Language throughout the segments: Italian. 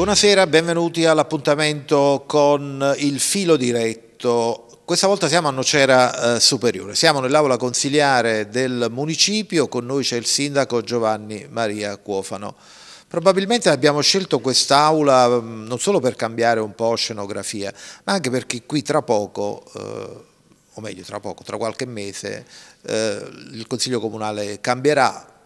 Buonasera, benvenuti all'appuntamento con il filo diretto. Questa volta siamo a Nocera eh, Superiore, siamo nell'aula consiliare del municipio, con noi c'è il sindaco Giovanni Maria Cuofano. Probabilmente abbiamo scelto quest'aula mm, non solo per cambiare un po' scenografia, ma anche perché qui tra poco... Eh, o meglio tra poco, tra qualche mese, eh, il Consiglio Comunale cambierà,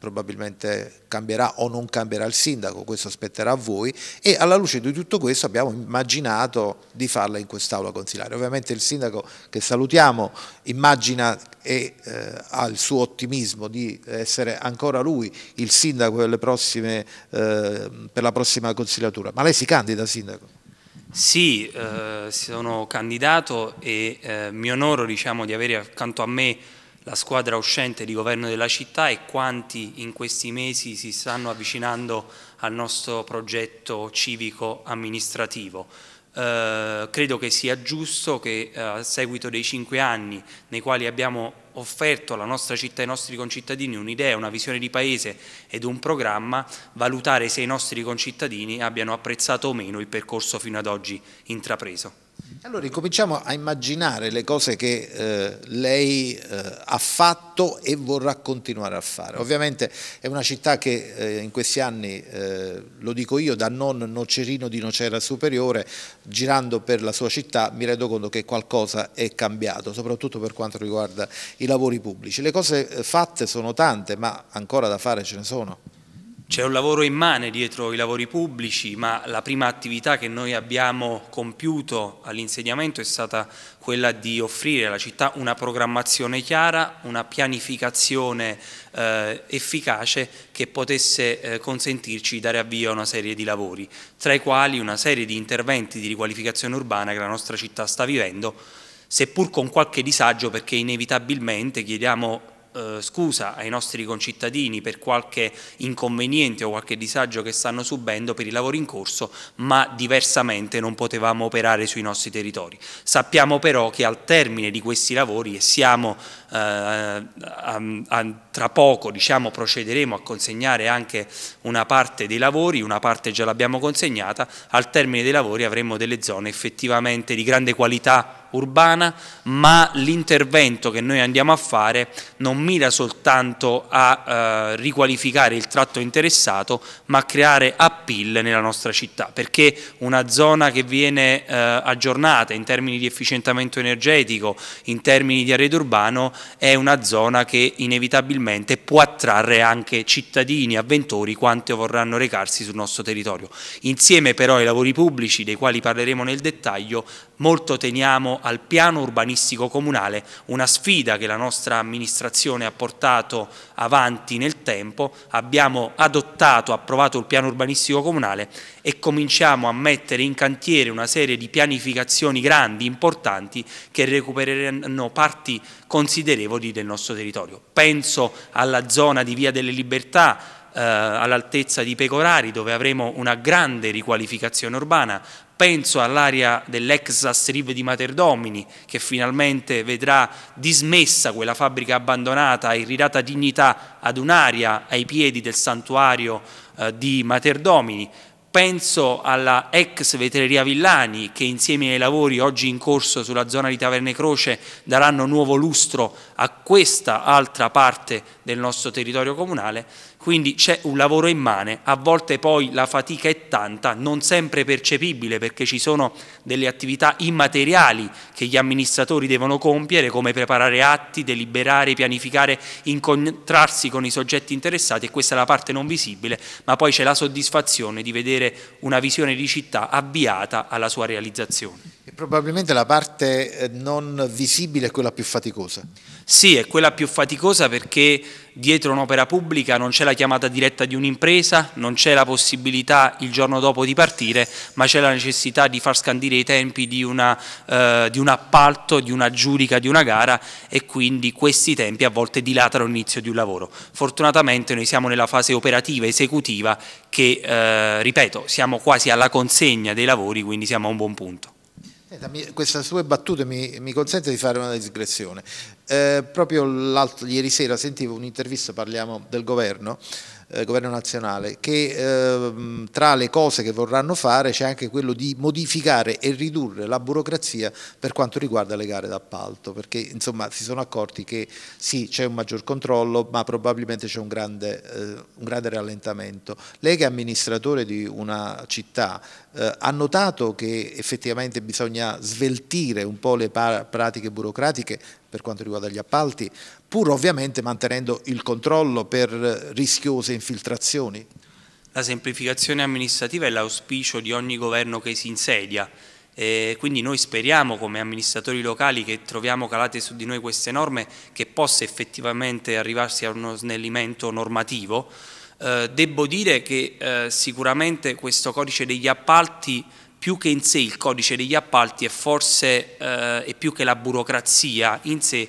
probabilmente cambierà o non cambierà il sindaco, questo aspetterà a voi e alla luce di tutto questo abbiamo immaginato di farla in quest'aula consilare. Ovviamente il sindaco che salutiamo immagina e eh, ha il suo ottimismo di essere ancora lui il sindaco per, prossime, eh, per la prossima consigliatura, ma lei si candida sindaco? Sì, eh, sono candidato e eh, mi onoro diciamo, di avere accanto a me la squadra uscente di governo della città e quanti in questi mesi si stanno avvicinando al nostro progetto civico amministrativo. Eh, credo che sia giusto che eh, a seguito dei cinque anni nei quali abbiamo offerto alla nostra città e ai nostri concittadini un'idea, una visione di paese ed un programma, valutare se i nostri concittadini abbiano apprezzato o meno il percorso fino ad oggi intrapreso. Allora incominciamo a immaginare le cose che eh, lei eh, ha fatto e vorrà continuare a fare. Ovviamente è una città che eh, in questi anni, eh, lo dico io, da non nocerino di nocera superiore, girando per la sua città mi rendo conto che qualcosa è cambiato, soprattutto per quanto riguarda i lavori pubblici. Le cose eh, fatte sono tante, ma ancora da fare ce ne sono. C'è un lavoro immane dietro i lavori pubblici, ma la prima attività che noi abbiamo compiuto all'insegnamento è stata quella di offrire alla città una programmazione chiara, una pianificazione eh, efficace che potesse eh, consentirci di dare avvio a una serie di lavori, tra i quali una serie di interventi di riqualificazione urbana che la nostra città sta vivendo seppur con qualche disagio perché inevitabilmente chiediamo eh, scusa ai nostri concittadini per qualche inconveniente o qualche disagio che stanno subendo per i lavori in corso, ma diversamente non potevamo operare sui nostri territori. Sappiamo però che al termine di questi lavori e siamo eh, a, a, tra poco diciamo, procederemo a consegnare anche una parte dei lavori, una parte già l'abbiamo consegnata, al termine dei lavori avremo delle zone effettivamente di grande qualità urbana, ma l'intervento che noi andiamo a fare non mira soltanto a eh, riqualificare il tratto interessato, ma a creare appeal nella nostra città, perché una zona che viene eh, aggiornata in termini di efficientamento energetico, in termini di arredo urbano, è una zona che inevitabilmente può attrarre anche cittadini, avventori, quanti vorranno recarsi sul nostro territorio. Insieme però ai lavori pubblici, dei quali parleremo nel dettaglio, molto teniamo al piano urbanistico comunale, una sfida che la nostra amministrazione ha portato avanti nel tempo, abbiamo adottato, approvato il piano urbanistico comunale e cominciamo a mettere in cantiere una serie di pianificazioni grandi, importanti, che recupereranno parti considerevoli del nostro territorio. Penso alla zona di Via delle Libertà, eh, all'altezza di Pecorari dove avremo una grande riqualificazione urbana, penso all'area dell'ex Sasserive di Materdomini che finalmente vedrà dismessa quella fabbrica abbandonata e ridata dignità ad un'area ai piedi del santuario eh, di Materdomini, penso alla ex vetreria Villani che insieme ai lavori oggi in corso sulla zona di Taverne Croce daranno nuovo lustro a questa altra parte del nostro territorio comunale, quindi c'è un lavoro immane, a volte poi la fatica è tanta, non sempre percepibile perché ci sono delle attività immateriali che gli amministratori devono compiere, come preparare atti, deliberare, pianificare, incontrarsi con i soggetti interessati e questa è la parte non visibile, ma poi c'è la soddisfazione di vedere una visione di città avviata alla sua realizzazione. Probabilmente la parte eh, non visibile è quella più faticosa. Sì, è quella più faticosa perché dietro un'opera pubblica non c'è la chiamata diretta di un'impresa, non c'è la possibilità il giorno dopo di partire, ma c'è la necessità di far scandire i tempi di, una, eh, di un appalto, di una giudica, di una gara e quindi questi tempi a volte dilatano l'inizio di un lavoro. Fortunatamente noi siamo nella fase operativa, esecutiva, che eh, ripeto, siamo quasi alla consegna dei lavori, quindi siamo a un buon punto. Questa sua battuta mi, mi consente di fare una digressione. Eh, proprio ieri sera sentivo un'intervista, parliamo del governo, eh, governo nazionale, che eh, tra le cose che vorranno fare c'è anche quello di modificare e ridurre la burocrazia per quanto riguarda le gare d'appalto, perché insomma si sono accorti che sì c'è un maggior controllo ma probabilmente c'è un, eh, un grande rallentamento. Lei che è amministratore di una città eh, ha notato che effettivamente bisogna sveltire un po' le pratiche burocratiche per quanto riguarda gli appalti, pur ovviamente mantenendo il controllo per rischiose infiltrazioni? La semplificazione amministrativa è l'auspicio di ogni governo che si insedia, e quindi noi speriamo come amministratori locali che troviamo calate su di noi queste norme che possa effettivamente arrivarsi a uno snellimento normativo. Eh, debbo dire che eh, sicuramente questo codice degli appalti più che in sé il codice degli appalti è forse eh, è più che la burocrazia in sé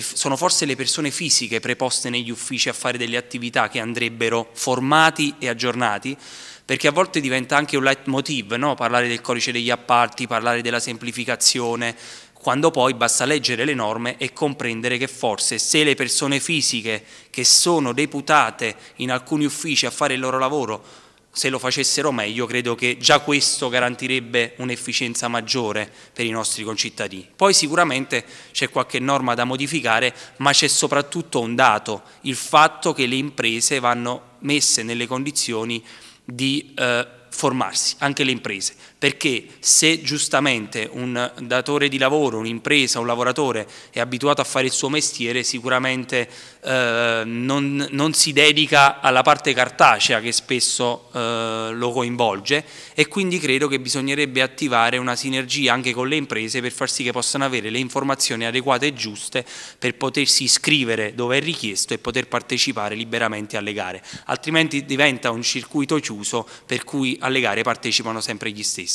sono forse le persone fisiche preposte negli uffici a fare delle attività che andrebbero formati e aggiornati, perché a volte diventa anche un leitmotiv, no? parlare del codice degli appalti, parlare della semplificazione, quando poi basta leggere le norme e comprendere che forse se le persone fisiche che sono deputate in alcuni uffici a fare il loro lavoro se lo facessero meglio credo che già questo garantirebbe un'efficienza maggiore per i nostri concittadini. Poi sicuramente c'è qualche norma da modificare, ma c'è soprattutto un dato, il fatto che le imprese vanno messe nelle condizioni di eh, formarsi, anche le imprese perché se giustamente un datore di lavoro, un'impresa, un lavoratore è abituato a fare il suo mestiere sicuramente eh, non, non, si dedica alla parte cartacea che spesso eh, lo coinvolge e quindi credo che bisognerebbe attivare una sinergia anche con le imprese per far sì che possano avere le informazioni adeguate e giuste per potersi iscrivere dove è richiesto e poter partecipare liberamente alle gare, altrimenti diventa un circuito chiuso per cui alle gare partecipano sempre gli stessi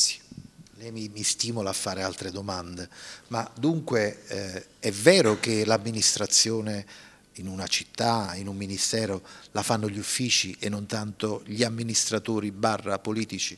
lei mi, mi, stimola a fare altre domande, ma dunque eh, è vero che l'amministrazione in una città, in un ministero, la fanno gli uffici e non tanto gli amministratori barra politici?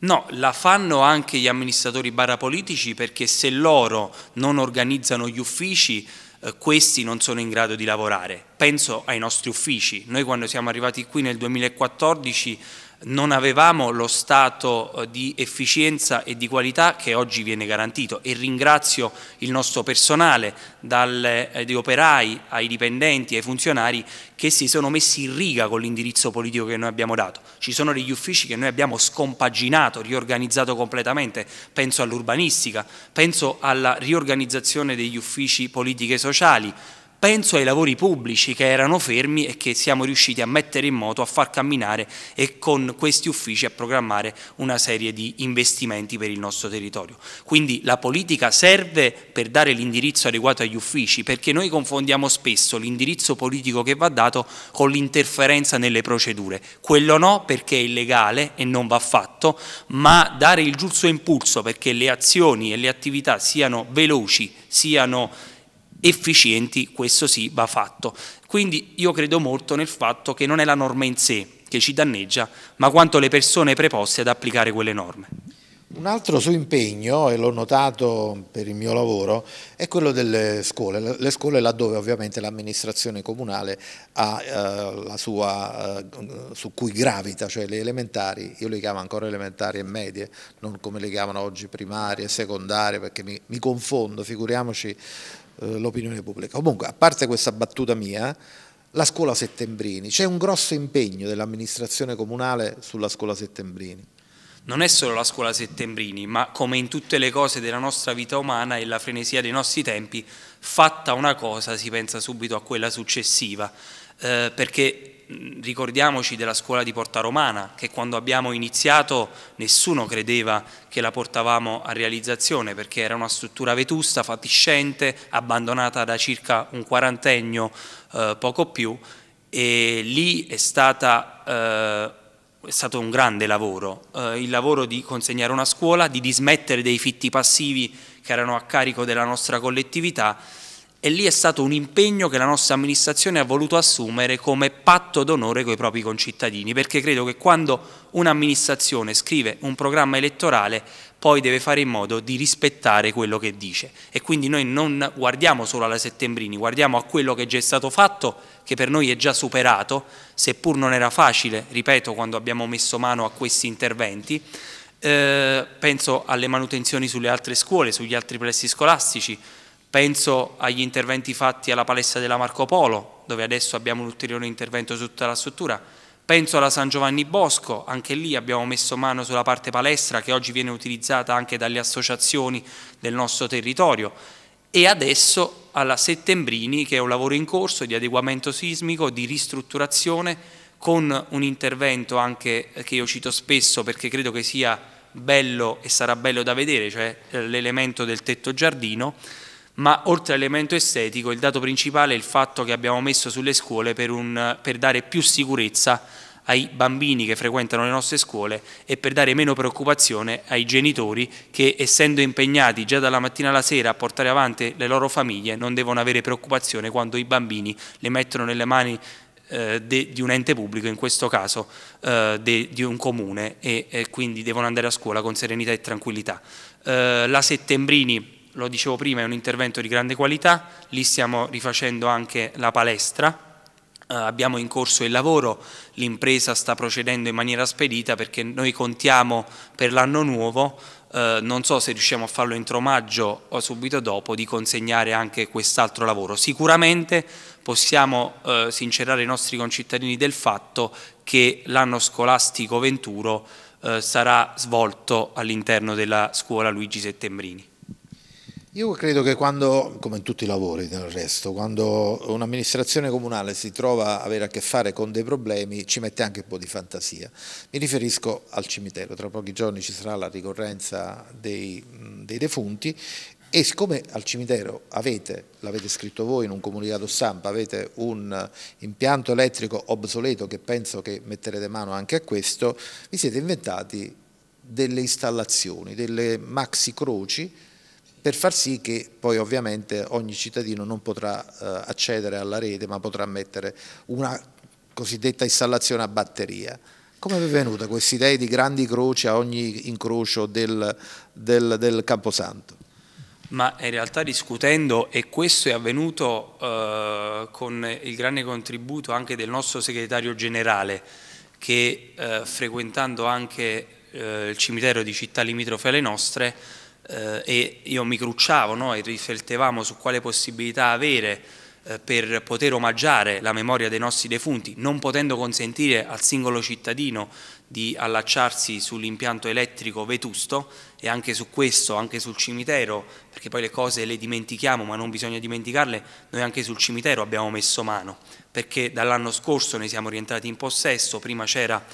No, la fanno anche gli amministratori barra politici perché se loro non organizzano gli uffici eh, questi non sono in grado di lavorare. Penso ai nostri uffici. Noi quando siamo arrivati qui nel 2014 non avevamo lo stato eh, di efficienza e di qualità che oggi viene garantito e ringrazio il nostro personale, dagli eh, operai ai dipendenti, ai funzionari che si sono messi in riga con l'indirizzo politico che noi abbiamo dato. Ci sono degli uffici che noi abbiamo scompaginato, riorganizzato completamente, penso all'urbanistica, penso alla riorganizzazione degli uffici politiche sociali, Penso ai lavori pubblici che erano fermi e che siamo riusciti a mettere in moto, a far camminare e con questi uffici a programmare una serie di investimenti per il nostro territorio. Quindi la politica serve per dare l'indirizzo adeguato agli uffici perché noi confondiamo spesso l'indirizzo politico che va dato con l'interferenza nelle procedure. Quello no perché è illegale e non va fatto, ma dare il giusto impulso perché le azioni e le attività siano veloci, siano efficienti, questo sì va fatto. Quindi io credo molto nel fatto che non è la norma in sé che ci danneggia, ma quanto le persone preposte ad applicare quelle norme. Un altro suo impegno, e l'ho notato per il mio lavoro, è quello delle scuole, le scuole laddove ovviamente l'amministrazione comunale ha eh, la sua, eh, su cui gravita, cioè le elementari, io le chiamo ancora elementari e medie, non come le chiamano oggi primarie, secondarie, perché mi, mi confondo, figuriamoci eh, l'opinione pubblica. Comunque, a parte questa battuta mia, la scuola Settembrini, c'è un grosso impegno dell'amministrazione comunale sulla scuola Settembrini. Non è solo la scuola Settembrini, ma come in tutte le cose della nostra vita umana e la frenesia dei nostri tempi, fatta una cosa si pensa subito a quella successiva, eh, perché ricordiamoci della scuola di Porta Romana, che quando abbiamo iniziato nessuno credeva che la portavamo a realizzazione, perché era una struttura vetusta, fatiscente, abbandonata da circa un quarantennio, eh, poco più, e lì è, stata, eh, è stato un grande lavoro, eh, il lavoro di consegnare una scuola, di dismettere dei fitti passivi che erano a carico della nostra collettività, e lì è stato un impegno che la nostra amministrazione ha voluto assumere come patto d'onore con i propri concittadini, perché credo che quando un'amministrazione scrive un programma elettorale poi deve fare in modo di rispettare quello che dice. E quindi noi non guardiamo solo alla Settembrini, guardiamo a quello che è già stato fatto, che per noi è già superato, seppur non era facile, ripeto, quando abbiamo messo mano a questi interventi. Eh, penso alle manutenzioni sulle altre scuole, sugli altri plessi scolastici, Penso agli interventi fatti alla palestra della Marco Polo, dove adesso abbiamo un ulteriore intervento su tutta la struttura. Penso alla San Giovanni Bosco, anche lì abbiamo messo mano sulla parte palestra che oggi viene utilizzata anche dalle associazioni del nostro territorio. E adesso alla Settembrini, che è un lavoro in corso di adeguamento sismico, di ristrutturazione, con un intervento anche eh, che io cito spesso perché credo che sia bello e sarà bello da vedere, cioè eh, l'elemento del tetto giardino ma oltre all'elemento estetico il dato principale è il fatto che abbiamo messo sulle scuole per, un, per dare più sicurezza ai bambini che frequentano le nostre scuole e per dare meno preoccupazione ai genitori che essendo impegnati già dalla mattina alla sera a portare avanti le loro famiglie non devono avere preoccupazione quando i bambini le mettono nelle mani eh, de, di un ente pubblico, in questo caso eh, de, di un comune e eh, quindi devono andare a scuola con serenità e tranquillità. Eh, la Settembrini lo dicevo prima, è un intervento di grande qualità, lì stiamo rifacendo anche la palestra, Uh, abbiamo in corso il lavoro, l'impresa sta procedendo in maniera spedita perché noi contiamo per l'anno nuovo, uh, non so se riusciamo a farlo entro maggio o subito dopo, di consegnare anche quest'altro lavoro. Sicuramente possiamo uh, sincerare i nostri concittadini del fatto che l'anno scolastico 21 sarà svolto all'interno della scuola Luigi Settembrini. Io credo che quando, come in tutti i lavori del resto, quando un'amministrazione comunale si trova a avere a che fare con dei problemi ci mette anche un po' di fantasia. Mi riferisco al cimitero, tra pochi giorni ci sarà la ricorrenza dei, dei defunti e siccome al cimitero avete, l'avete scritto voi in un comunicato stampa, avete un eh, impianto elettrico obsoleto che penso che metterete mano anche a questo, vi siete inventati delle installazioni, delle maxi croci per far sì che poi ovviamente ogni cittadino non potrà eh, accedere alla rete ma potrà mettere una cosiddetta installazione a batteria. Come è venuta questa idea di grandi croci a ogni incrocio del, del, del Camposanto? Ma in realtà discutendo, e questo è avvenuto eh, con il grande contributo anche del nostro segretario generale, che eh, frequentando anche eh, il cimitero di città limitrofe alle nostre, eh, e io mi crucciavo no? e riflettevamo su quale possibilità avere eh, per poter omaggiare la memoria dei nostri defunti, non potendo consentire al singolo cittadino di allacciarsi sull'impianto elettrico vetusto e anche su questo, anche sul cimitero, perché poi le cose le dimentichiamo ma non bisogna dimenticarle, noi anche sul cimitero abbiamo messo mano, perché dall'anno scorso ne siamo rientrati in possesso, prima c'era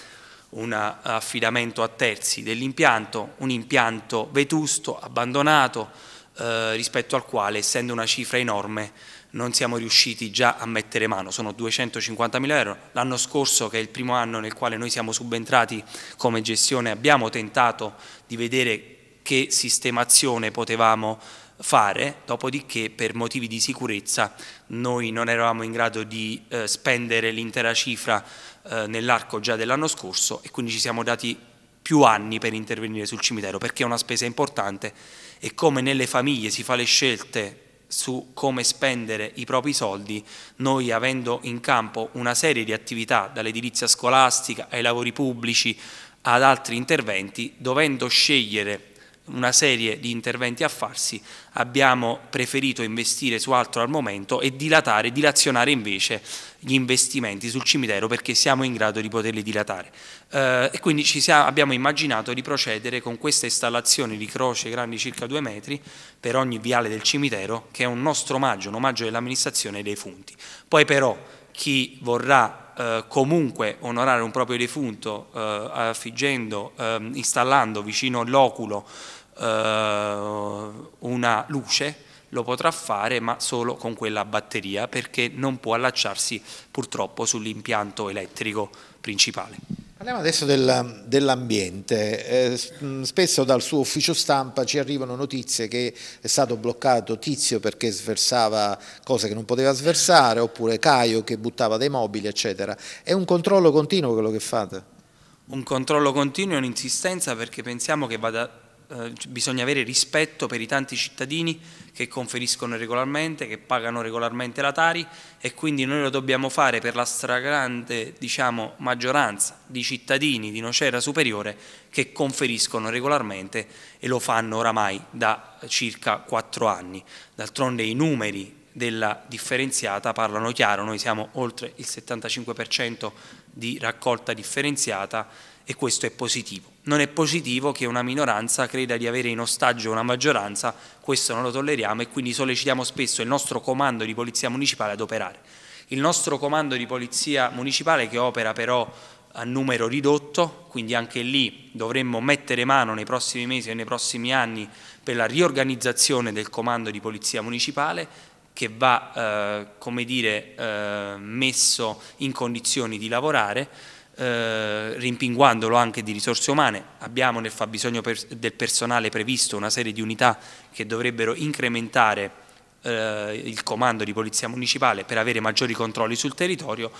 un affidamento a terzi dell'impianto, un impianto vetusto, abbandonato, eh, rispetto al quale, essendo una cifra enorme, non siamo riusciti già a mettere mano, sono 250 mila euro. L'anno scorso, che è il primo anno nel quale noi siamo subentrati come gestione, abbiamo tentato di vedere che sistemazione potevamo fare, dopodiché per motivi di sicurezza noi non eravamo in grado di eh, spendere l'intera cifra eh, nell'arco già dell'anno scorso e quindi ci siamo dati più anni per intervenire sul cimitero perché è una spesa importante e come nelle famiglie si fa le scelte su come spendere i propri soldi, noi avendo in campo una serie di attività, dall'edilizia scolastica ai lavori pubblici ad altri interventi, dovendo scegliere una serie di interventi a farsi, abbiamo preferito investire su altro al momento e dilatare, dilazionare invece gli investimenti sul cimitero perché siamo in grado di poterli dilatare. Eh, e quindi siamo, abbiamo immaginato di procedere con questa installazione di croce grandi circa due metri per ogni viale del cimitero che è un nostro omaggio, un omaggio dell'amministrazione dei funti. Poi però chi vorrà eh, comunque onorare un proprio defunto eh, affiggendo, eh, installando vicino all'oculo eh, una luce, lo potrà fare ma solo con quella batteria perché non può allacciarsi purtroppo sull'impianto elettrico principale. Parliamo adesso del, dell'ambiente. Eh, mm, spesso dal suo ufficio stampa ci arrivano notizie che è stato bloccato Tizio perché sversava cose che non poteva sversare, oppure Caio che buttava dei mobili, eccetera. È un controllo continuo quello che fate? Un controllo continuo e un'insistenza perché pensiamo che vada eh, bisogna avere rispetto per i tanti cittadini che conferiscono regolarmente, che pagano regolarmente la Tari e quindi noi lo dobbiamo fare per la stragrande diciamo, maggioranza di cittadini di Nocera Superiore che conferiscono regolarmente e lo fanno oramai da circa quattro anni. D'altronde i numeri della differenziata parlano chiaro, noi siamo oltre il 75% di raccolta differenziata e questo è positivo. Non è positivo che una minoranza creda di avere in ostaggio una maggioranza, questo non lo tolleriamo e quindi sollecitiamo spesso il nostro comando di polizia municipale ad operare. Il nostro comando di polizia municipale che opera però a numero ridotto, quindi anche lì dovremmo mettere mano nei prossimi mesi e nei prossimi anni per la riorganizzazione del comando di polizia municipale che va eh, come dire, eh, messo in condizioni di lavorare eh, rimpinguandolo anche di risorse umane, abbiamo nel fabbisogno per, del personale previsto una serie di unità che dovrebbero incrementare eh, il comando di polizia municipale per avere maggiori controlli sul territorio.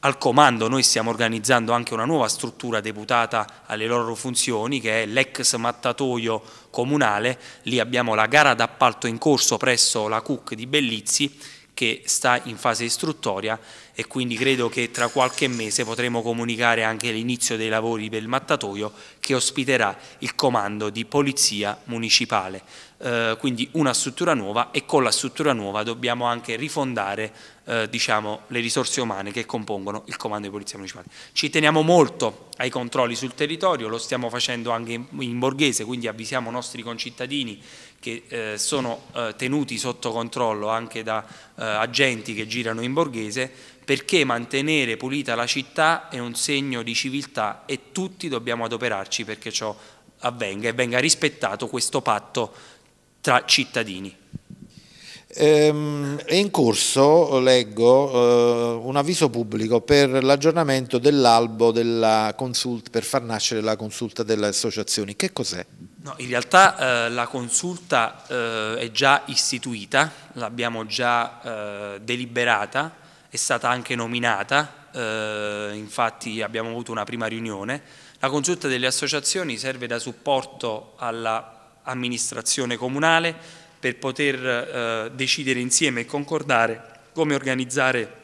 Al comando noi stiamo organizzando anche una nuova struttura deputata alle loro funzioni che è l'ex mattatoio comunale, lì abbiamo la gara d'appalto in corso presso la CUC di Bellizzi che sta in fase istruttoria e quindi credo che tra qualche mese potremo comunicare anche l'inizio dei lavori del mattatoio che ospiterà il comando di polizia municipale. Eh, quindi una struttura nuova e con la struttura nuova dobbiamo anche rifondare eh, diciamo, le risorse umane che compongono il comando di polizia municipale. Ci teniamo molto ai controlli sul territorio, lo stiamo facendo anche in, in borghese, quindi avvisiamo i nostri concittadini che eh, sono eh, tenuti sotto controllo anche da eh, agenti che girano in borghese, perché mantenere pulita la città è un segno di civiltà e tutti dobbiamo adoperarci perché ciò avvenga e venga rispettato questo patto tra cittadini. Ehm, è in corso, leggo, eh, un avviso pubblico per l'aggiornamento dell'albo per far nascere la consulta delle associazioni. Che cos'è? No, in realtà eh, la consulta eh, è già istituita, l'abbiamo già eh, deliberata, è stata anche nominata, eh, infatti abbiamo avuto una prima riunione. La consulta delle associazioni serve da supporto all'amministrazione comunale per poter eh, decidere insieme e concordare come organizzare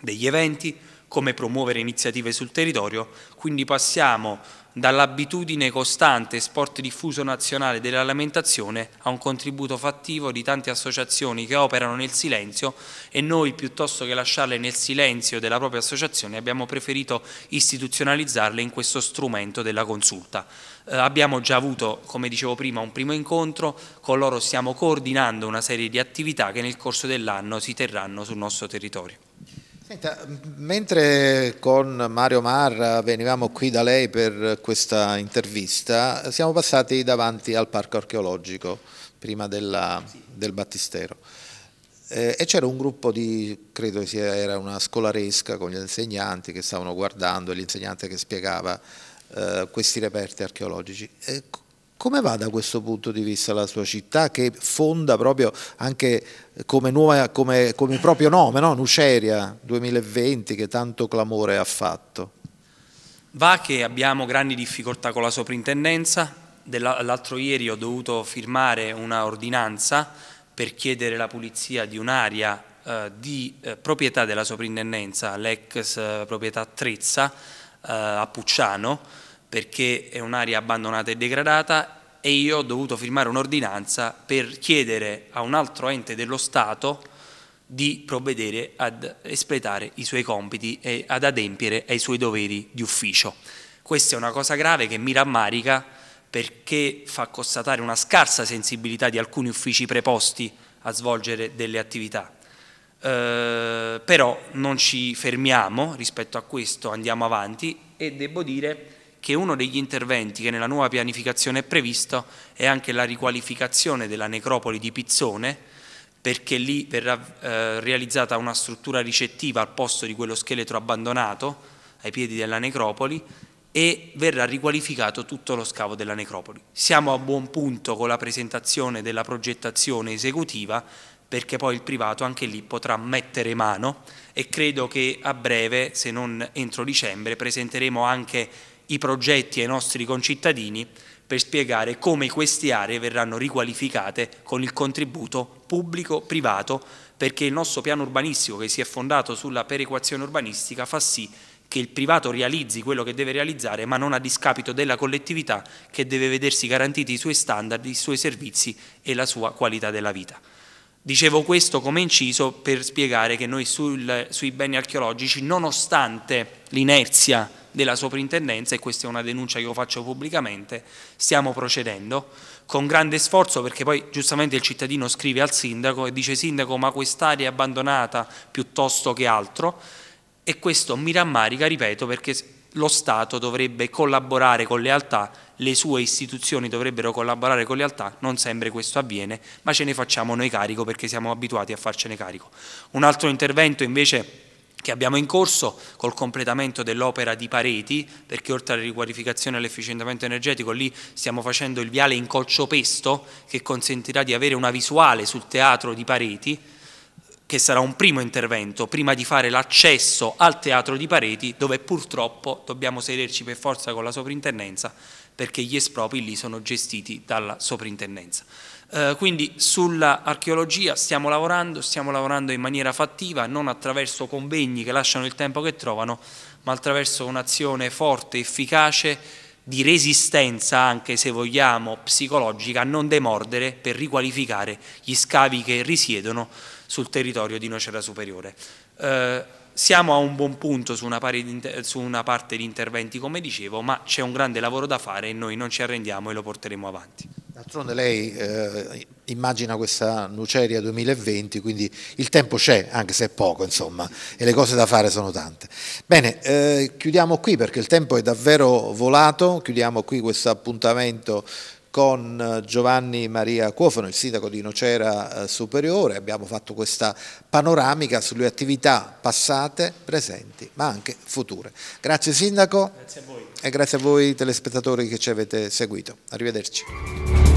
degli eventi, come promuovere iniziative sul territorio, quindi passiamo dall'abitudine costante e sport diffuso nazionale dell'alimentazione a un contributo fattivo di tante associazioni che operano nel silenzio e noi piuttosto che lasciarle nel silenzio della propria associazione abbiamo preferito istituzionalizzarle in questo strumento della consulta. Eh, abbiamo già avuto, come dicevo prima, un primo incontro, con loro stiamo coordinando una serie di attività che nel corso dell'anno si terranno sul nostro territorio. Senta, mentre con Mario Marra venivamo qui da lei per questa intervista, siamo passati davanti al parco archeologico prima della, del battistero eh, e c'era un gruppo di, credo sia, era una scolaresca con gli insegnanti che stavano guardando e l'insegnante che spiegava eh, questi reperti archeologici. Eh, come va da questo punto di vista la sua città che fonda proprio anche eh, come, nuova, come, come proprio nome, no? Nuceria 2020 che tanto clamore ha fatto? Va che abbiamo grandi difficoltà con la soprintendenza, l'altro ieri ho dovuto firmare una ordinanza per chiedere la pulizia di un'area eh, di eh, proprietà della soprintendenza, l'ex eh, proprietà Trezza eh, a Pucciano, perché è un'area abbandonata e degradata e io ho dovuto firmare un'ordinanza per chiedere a un altro ente dello Stato di provvedere ad espletare i suoi compiti e ad adempiere ai suoi doveri di ufficio. Questa è una cosa grave che mi rammarica perché fa constatare una scarsa sensibilità di alcuni uffici preposti a svolgere delle attività. Eh, però non ci fermiamo rispetto a questo, andiamo avanti e devo dire che uno degli interventi che nella nuova pianificazione è previsto è anche la riqualificazione della necropoli di Pizzone, perché lì verrà eh, realizzata una struttura ricettiva al posto di quello scheletro abbandonato ai piedi della necropoli e verrà riqualificato tutto lo scavo della necropoli. Siamo a buon punto con la presentazione della progettazione esecutiva perché poi il privato anche lì potrà mettere mano e credo che a breve, se non entro dicembre, presenteremo anche i progetti ai nostri concittadini per spiegare come queste aree verranno riqualificate con il contributo pubblico-privato perché il nostro piano urbanistico che si è fondato sulla perequazione urbanistica fa sì che il privato realizzi quello che deve realizzare ma non a discapito della collettività che deve vedersi garantiti i suoi standard, i suoi servizi e la sua qualità della vita. Dicevo questo come inciso per spiegare che noi sul, sui beni archeologici, nonostante l'inerzia della soprintendenza e questa è una denuncia che io faccio pubblicamente, stiamo procedendo con grande sforzo perché poi giustamente il cittadino scrive al sindaco e dice sindaco ma quest'area è abbandonata piuttosto che altro e questo mi rammarica, ripeto, perché lo Stato dovrebbe collaborare con lealtà, le sue istituzioni dovrebbero collaborare con lealtà, non sempre questo avviene, ma ce ne facciamo noi carico perché siamo abituati a farcene carico. Un altro intervento invece che abbiamo in corso col completamento dell'opera di Pareti, perché oltre alla riqualificazione e all'efficientamento energetico lì stiamo facendo il viale in colciopesto che consentirà di avere una visuale sul teatro di Pareti, che sarà un primo intervento prima di fare l'accesso al teatro di Pareti dove purtroppo dobbiamo sederci per forza con la soprintendenza, perché gli espropri lì sono gestiti dalla soprintendenza. Eh, quindi sull'archeologia stiamo lavorando, stiamo lavorando in maniera fattiva, non attraverso convegni che lasciano il tempo che trovano, ma attraverso un'azione forte, efficace, di resistenza, anche se vogliamo, psicologica, a non demordere per riqualificare gli scavi che risiedono sul territorio di Nocera Superiore. Eh, siamo a un buon punto su una, su una parte di interventi, come dicevo, ma c'è un grande lavoro da fare e noi non ci arrendiamo e lo porteremo avanti. D'altronde lei eh, immagina questa Nuceria 2020, quindi il tempo c'è, anche se è poco, insomma, e le cose da fare sono tante. Bene, eh, chiudiamo qui perché il tempo è davvero volato, chiudiamo qui questo appuntamento con eh, Giovanni Maria Cuofano, il sindaco di Nocera eh, Superiore, abbiamo fatto questa panoramica sulle attività passate, presenti ma anche future. Grazie sindaco grazie e grazie a voi telespettatori che ci avete seguito. Arrivederci.